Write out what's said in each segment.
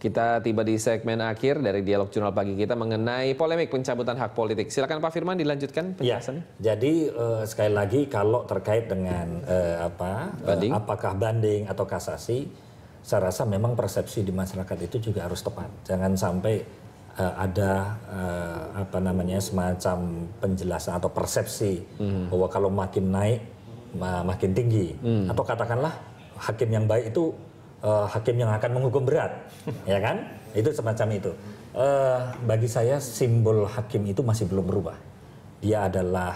Kita tiba di segmen akhir dari dialog jurnal pagi kita mengenai polemik pencabutan hak politik. Silakan Pak Firman dilanjutkan iya, penjelasannya. Ya, jadi eh, sekali lagi kalau terkait dengan eh, apa eh, banding. Uh, apakah banding atau kasasi, saya rasa memang persepsi di masyarakat itu juga harus tepat. Jangan sampai uh, ada eh, apa namanya semacam penjelasan atau persepsi hmm. bahwa kalau makin naik makin tinggi hmm. atau katakanlah hakim yang baik itu uh, hakim yang akan menghukum berat, ya kan? Itu semacam itu. Uh, bagi saya simbol hakim itu masih belum berubah. Dia adalah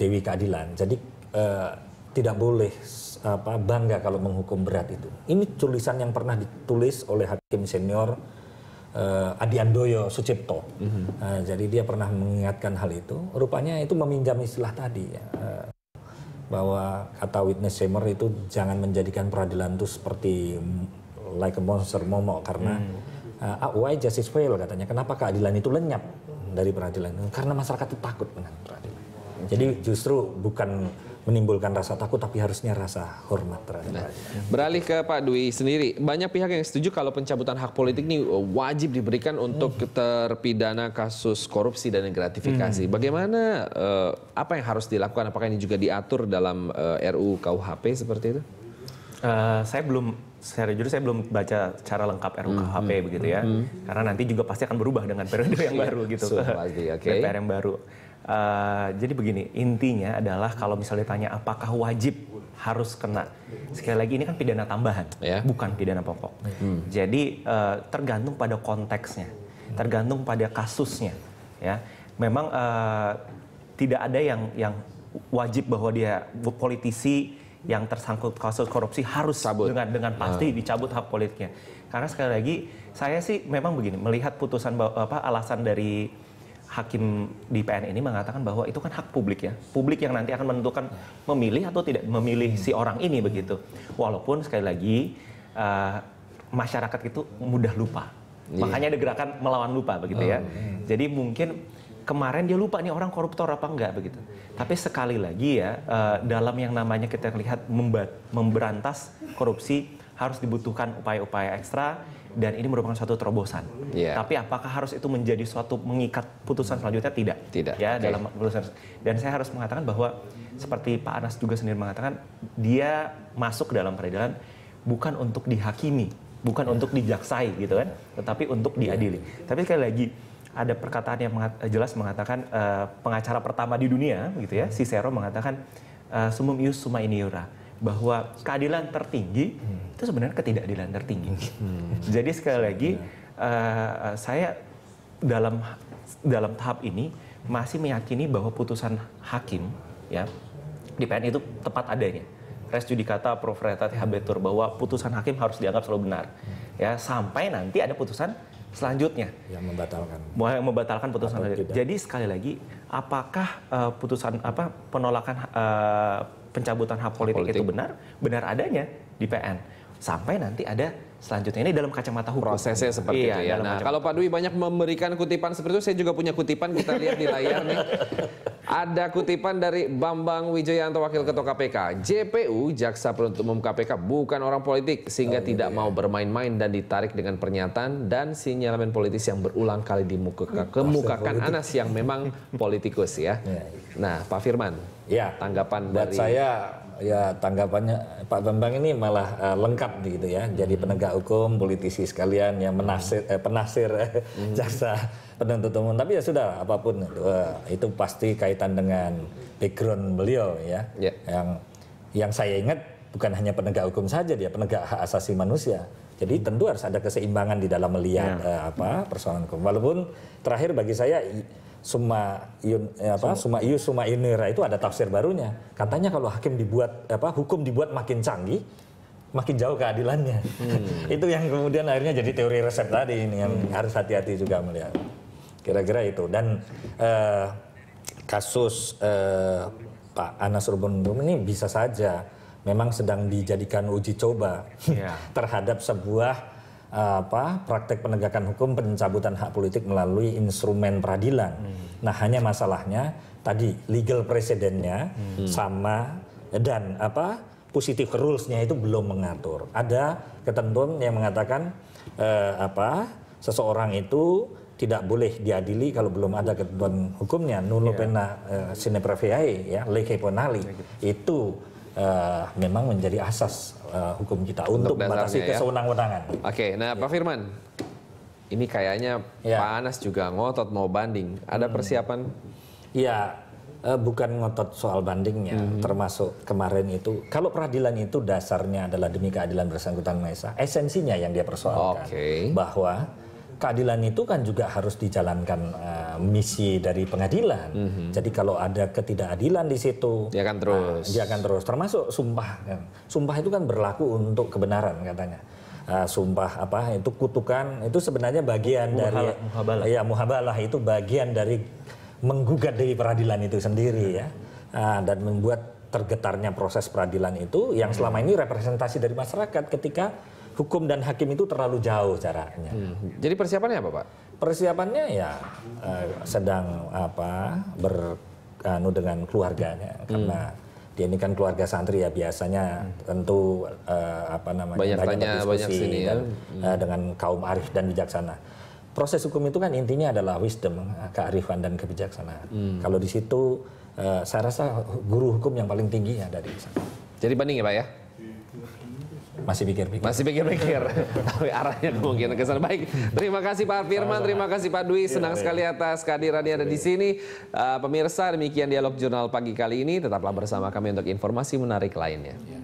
dewi keadilan. Jadi uh, tidak boleh apa bangga kalau menghukum berat itu. Ini tulisan yang pernah ditulis oleh hakim senior uh, Adiandoyo Sucipto. uh, jadi dia pernah mengingatkan hal itu. Rupanya itu meminjam istilah tadi. Uh, bahwa kata witness shamer itu jangan menjadikan peradilan itu seperti like a monster momok karena hmm. Uh, uh, why justice fail katanya kenapa keadilan itu lenyap dari peradilan karena masyarakat itu takut dengan peradilan. Jadi justru bukan menimbulkan rasa takut tapi harusnya rasa hormat terhadap nah, Beralih ke Pak Dwi sendiri, banyak pihak yang setuju kalau pencabutan hak politik ini wajib diberikan untuk hmm. terpidana kasus korupsi dan gratifikasi. Hmm. Bagaimana eh, apa yang harus dilakukan? Apakah ini juga diatur dalam uh, eh, RUU KUHP seperti itu? Uh, saya belum secara jujur saya belum baca cara lengkap RUU mm -hmm. begitu ya. Hmm, -hmm. Karena nanti juga pasti akan berubah dengan periode yang iya, baru gitu. So, pasti, okay. DPR yang baru. Uh, jadi begini, intinya adalah kalau misalnya ditanya apakah wajib harus kena. Sekali lagi ini kan pidana tambahan, yeah. bukan pidana pokok. Hmm. Jadi uh, tergantung pada konteksnya, tergantung pada kasusnya. Ya, memang uh, tidak ada yang yang wajib bahwa dia politisi yang tersangkut kasus korupsi harus Cabut. dengan dengan ah. pasti hmm. dicabut hak politiknya. Karena sekali lagi saya sih memang begini melihat putusan apa alasan dari hakim di PN ini mengatakan bahwa itu kan hak publik ya. Publik yang nanti akan menentukan memilih atau tidak memilih si orang ini begitu. Walaupun sekali lagi uh, masyarakat itu mudah lupa. Yeah. Makanya ada gerakan melawan lupa begitu ya. Oh, hmm. Jadi mungkin kemarin dia lupa nih orang koruptor apa enggak begitu. Tapi sekali lagi ya uh, dalam yang namanya kita lihat memberantas korupsi harus dibutuhkan upaya-upaya ekstra dan ini merupakan suatu terobosan. Yeah. Tapi apakah harus itu menjadi suatu mengikat putusan selanjutnya tidak? Tidak. Ya okay. dalam putusan. Dan saya harus mengatakan bahwa seperti Pak Anas juga sendiri mengatakan dia masuk dalam peradilan bukan untuk dihakimi, bukan iya. untuk dijaksai gitu kan, tetapi untuk iya. diadili. Yeah. Tapi sekali lagi ada perkataan yang mengat, jelas mengatakan uh, pengacara pertama di dunia gitu ya, Cicero mengatakan uh, sumum ius summa iniura bahwa keadilan tertinggi hmm. itu sebenarnya ketidakadilan tertinggi. Hmm. Jadi sekali iya. lagi uh, saya dalam dalam tahap ini masih meyakini bahwa putusan hakim ya di PN itu tepat adanya. Res judicata pro veritate habetur bahwa putusan hakim harus dianggap selalu benar. Hmm. Ya sampai nanti ada putusan selanjutnya yang membatalkan yang membatalkan putusan Jadi sekali lagi apakah uh, putusan apa penolakan uh, pencabutan hak politik, politik itu benar, benar adanya di PN. Sampai nanti ada selanjutnya. Ini dalam kacamata hukum. Prosesnya seperti iya, itu ya. Nah, kalau Pak Dwi banyak memberikan kutipan seperti itu, saya juga punya kutipan kita lihat di layar nih. Ada kutipan dari Bambang Wijayanto Wakil Ketua KPK. JPU Jaksa Penuntut Umum KPK bukan orang politik sehingga oh, tidak iya. mau bermain-main dan ditarik dengan pernyataan dan sinyalemen politis yang berulang kali dimukakan kemukakan Anas yang memang politikus ya. Iya, iya. Nah, Pak Firman, ya. tanggapan dari saya ya tanggapannya Pak Bambang ini malah uh, lengkap gitu ya. Jadi penegak hukum, politisi sekalian yang menasir, eh, penasir eh, hmm. jaksa penuntut umum. Tapi ya sudah, apapun itu, uh, itu pasti kaitan dengan background beliau ya. Yeah. Yang yang saya ingat bukan hanya penegak hukum saja dia, penegak hak asasi manusia. Jadi hmm. tentu harus ada keseimbangan di dalam melihat yeah. Ya. uh, apa persoalan hukum. Walaupun terakhir bagi saya suma yun, eh, apa suma ius suma inera itu ada tafsir barunya. Katanya kalau hakim dibuat apa hukum dibuat makin canggih, makin jauh keadilannya. Hmm. itu yang kemudian akhirnya jadi teori resep tadi ini yang hmm. harus hati-hati juga melihat. Kira-kira itu dan eh, kasus eh, Pak Anas Urbaningrum ini bisa saja memang sedang dijadikan uji coba yeah. terhadap sebuah apa praktek penegakan hukum pencabutan hak politik melalui instrumen peradilan. Hmm. Nah, hanya masalahnya tadi legal presidennya hmm. sama dan apa positif rulesnya itu belum mengatur. Ada ketentuan yang mengatakan eh, apa seseorang itu tidak boleh diadili kalau belum ada ketentuan hukumnya nullo yeah. pena eh, sine ya lege penali. Itu uh, memang menjadi asas uh, hukum kita untuk, untuk membatasi ya. kesewenang-wenangan. Oke, okay, nah Pak iya. Firman, ini kayaknya ya. Anas juga ngotot mau banding. Ada hmm. persiapan? Iya, eh, bukan ngotot soal bandingnya, hmm. termasuk kemarin itu. Kalau peradilan itu dasarnya adalah demi keadilan bersangkutan Maesa, esensinya yang dia persoalkan okay. bahwa keadilan itu kan juga harus dijalankan uh, Eh, misi dari pengadilan. Mm -hmm. Jadi kalau ada ketidakadilan di situ, dia akan terus. Nah, dia akan terus. Termasuk sumpah. Kan. Sumpah itu kan berlaku untuk kebenaran katanya. Uh, sumpah apa itu kutukan itu sebenarnya bagian Muhala, dari muhabalah. ya muhabalah itu bagian dari menggugat dari peradilan itu sendiri ya uh, dan membuat tergetarnya proses peradilan itu yang mhm. selama ini representasi dari masyarakat ketika hukum dan hakim itu terlalu jauh jaraknya. Hmm. Jadi persiapannya apa, Pak? persiapannya ya uh, sedang apa beranu dengan keluarganya hmm. karena dia ini kan keluarga santri ya biasanya hmm. tentu uh, apa namanya banyak, banyak tanya, banyak sini ya. dan, ya. uh, dengan kaum arif dan bijaksana. Proses hukum itu kan intinya adalah wisdom, kearifan dan kebijaksanaan. Hmm. Kalau di situ uh, saya rasa guru hukum yang paling tinggi ya dari sana. Jadi banding ya Pak ya? Masih pikir-pikir. Masih pikir-pikir. Tapi arahnya kemungkinan ke sana. Baik, terima kasih Pak Firman, terima kasih Pak Dwi. Iya, Senang ya, sekali atas kehadiran ada di iya. sini. Uh, pemirsa, demikian dialog jurnal pagi kali ini. Tetaplah bersama kami untuk informasi menarik lainnya. Ya.